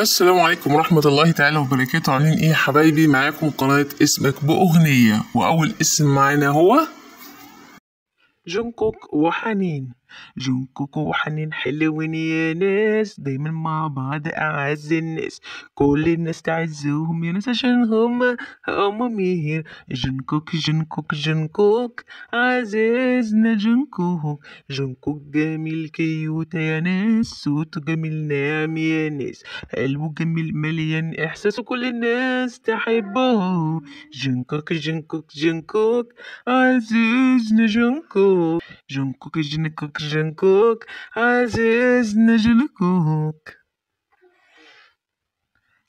السلام عليكم ورحمة الله تعالى وبركاته عاملين ايه يا حبايبي معاكم قناة اسمك بأغنية وأول اسم معانا هو جونكوك وحنين جونكوك وحنين حلوين يا ناس دايما مع بعض اعز الناس كل الناس تعزهم يا ناس عشان هما هما مين جونكوك جونكوك جونكوك عزيزنا جونكوك جونكوك جميل كيوت يا ناس صوته جميل ناعم يا ناس قلبه جميل مليان احساس وكل الناس تحبه جونكوك جونكوك جونكوك عزيزنا جونكوك Jungkook is Jungkook, Jungkook, Aziz Najlukuk.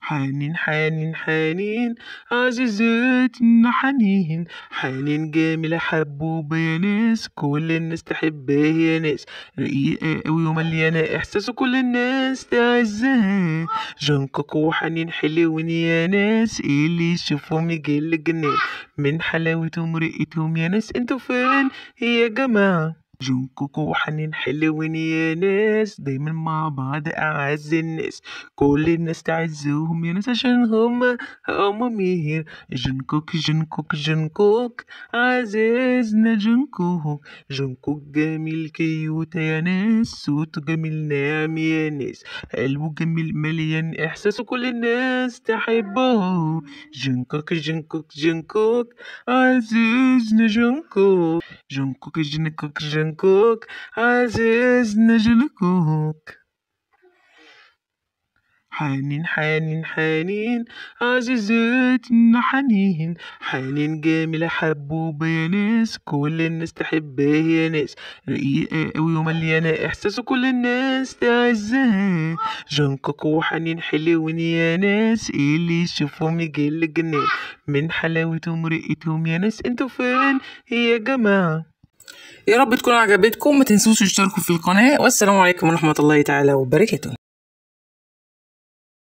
حنين حنين حنين عزيزتنا حنين حنين جميلة حبوبة يا ناس كل الناس تحبها يا ناس رقيقة قوي ومليانة إحساس وكل الناس تعزها جنكك وحنين حلوين يا ناس اللي يشوفهم يجيلك الجنان من حلاوتهم رقتهم يا ناس انتوا فين يا جماعة جنكوك وحنين حلوين يا ناس دايما مع بعض أعز الناس كل الناس تعزهم يا ناس عشان هما هما ميهر جنكوك جنكوك جنكوك عزيزنا جنكوك جنكوك جميل كيوت يا ناس صوته جميل ناعم يا ناس قلبه جميل مليان إحساس وكل الناس تحبه جنكوك جنكوك جنكوك عزيزنا جنكوك جنكوك جنكوك جونكوك كوك عزيز كوك حنين حنين حنين عزيزتنا حنين حنين جميلة حبوبة يا ناس كل الناس تحبها يا ناس رقيقة قوي ومليانة إحساس وكل الناس تعزها جنكك وحنين حلوين يا ناس اللي يشوفهم يجيلك الجنان من حلاوتهم رقتهم يا ناس انتوا فين يا جماعة يا رب تكون عجبتكم ما تنسوش تشتركوا في القناه والسلام عليكم ورحمه الله تعالى وبركاته